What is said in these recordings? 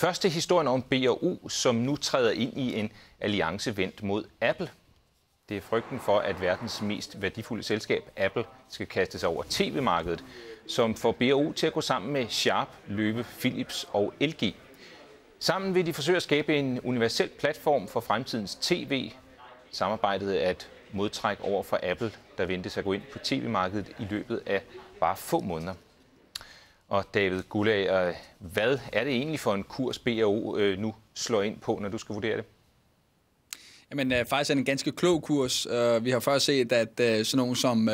Først til historien om BAU, som nu træder ind i en alliance vendt mod Apple. Det er frygten for, at verdens mest værdifulde selskab, Apple, skal kaste sig over tv-markedet, som får BAU til at gå sammen med Sharp, Løbe, Philips og LG. Sammen vil de forsøge at skabe en universel platform for fremtidens tv. Samarbejdet er et modtræk over for Apple, der ventes at gå ind på tv-markedet i løbet af bare få måneder. Og David Gullager, hvad er det egentlig for en kurs BAO øh, nu slår ind på, når du skal vurdere det? Jamen, øh, faktisk er det en ganske klog kurs. Vi har før set, at øh, sådan nogen som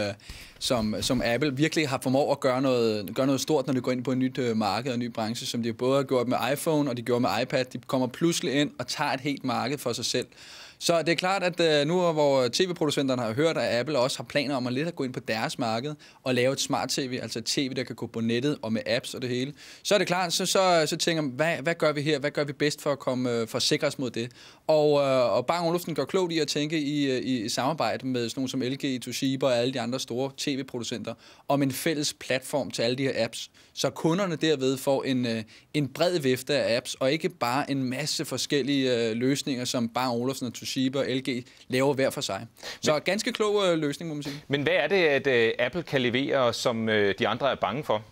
som, som Apple virkelig har formået at gøre noget, gøre noget stort, når det går ind på et nyt øh, marked og en ny branche, som de både har gjort med iPhone og de gjorde med iPad. De kommer pludselig ind og tager et helt marked for sig selv. Så det er klart, at øh, nu hvor øh, tv-producenterne har hørt, at Apple også har planer om at lidt at gå ind på deres marked og lave et smart tv, altså et tv, der kan gå på nettet og med apps og det hele, så er det klart, så, så, så tænker man, hvad, hvad gør vi her? Hvad gør vi bedst for at, komme, øh, for at sikre os mod det? Og, øh, og Bang Olufsen gør klogt i at tænke i, i, øh, i samarbejde med sådan nogle som LG, Toshiba og alle de andre store tv tv-producenter om en fælles platform til alle de her apps, så kunderne derved får en, øh, en bred vifte af apps, og ikke bare en masse forskellige øh, løsninger, som bare Olofsen og Toshiba og LG laver hver for sig. Så men, ganske klog øh, løsning, må man sige. Men hvad er det, at øh, Apple kan levere, som øh, de andre er bange for?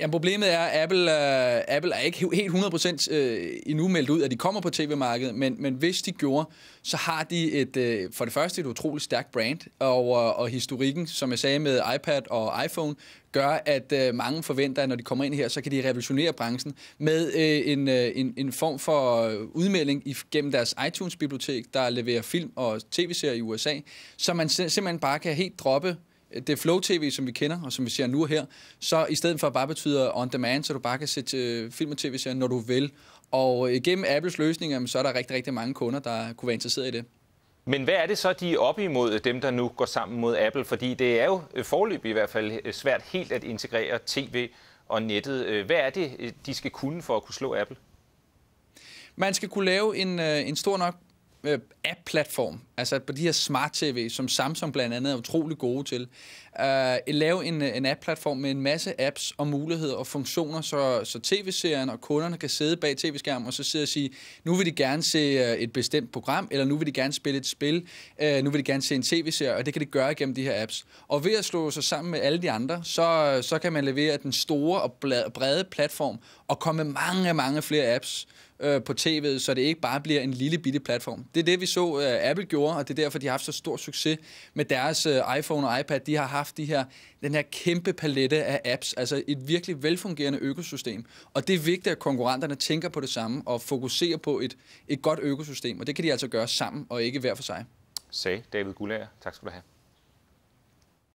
Jamen, problemet er, at Apple, uh, Apple er ikke helt 100% uh, øh, endnu meldt ud, at de kommer på tv-markedet, men, men hvis de gjorde, så har de et, uh, for det første et utroligt stærkt brand, og, øh, og historikken, som jeg sagde med iPad og iPhone, gør, at uh, mange forventer, at når de kommer ind her, så kan de revolutionere branchen med uh, en, uh, en, en form for udmelding gennem deres iTunes-bibliotek, der leverer film og tv-serier i USA, så man simpelthen bare kan helt droppe det Flow TV, som vi kender, og som vi ser nu her, så i stedet for bare betyder on demand, så du bare kan sætte øh, film og tv-serier, når du vil. Og øh, igennem Apples løsninger, så er der rigtig, rigtig mange kunder, der kunne være interesseret i det. Men hvad er det så, de er op imod, dem der nu går sammen mod Apple? Fordi det er jo øh, forløb i hvert fald øh, svært helt at integrere tv og nettet. Hvad er det, de skal kunne for at kunne slå Apple? Man skal kunne lave en, en stor nok app-platform, Altså på de her smart-tv, som Samsung blandt andet er utrolig gode til. Uh, lave en, øh, en app-platform med en masse apps og muligheder og funktioner, så, så tv-serien og kunderne kan sidde bag tv-skærmen og så sidde og sige, nu vil de gerne se øh, et bestemt program, eller nu vil de gerne spille et spil, uh, nu vil de gerne se en tv-serie, og det kan de gøre gennem de her apps. Og ved at slå sig sammen med alle de andre, så, så kan man levere den store og brede platform og komme med mange, mange flere apps på tv'et, så det ikke bare bliver en lille bitte platform. Det er det, vi så øh, Apple gjorde store, og det er derfor, de har haft så stor succes med deres øh, iPhone og iPad. De har haft de her, den her kæmpe palette af apps, altså et virkelig velfungerende økosystem. Og det er vigtigt, at konkurrenterne tænker på det samme og fokuserer på et, et godt økosystem, og det kan de altså gøre sammen og ikke hver for sig. Sagde David Gullager. Tak skal du have.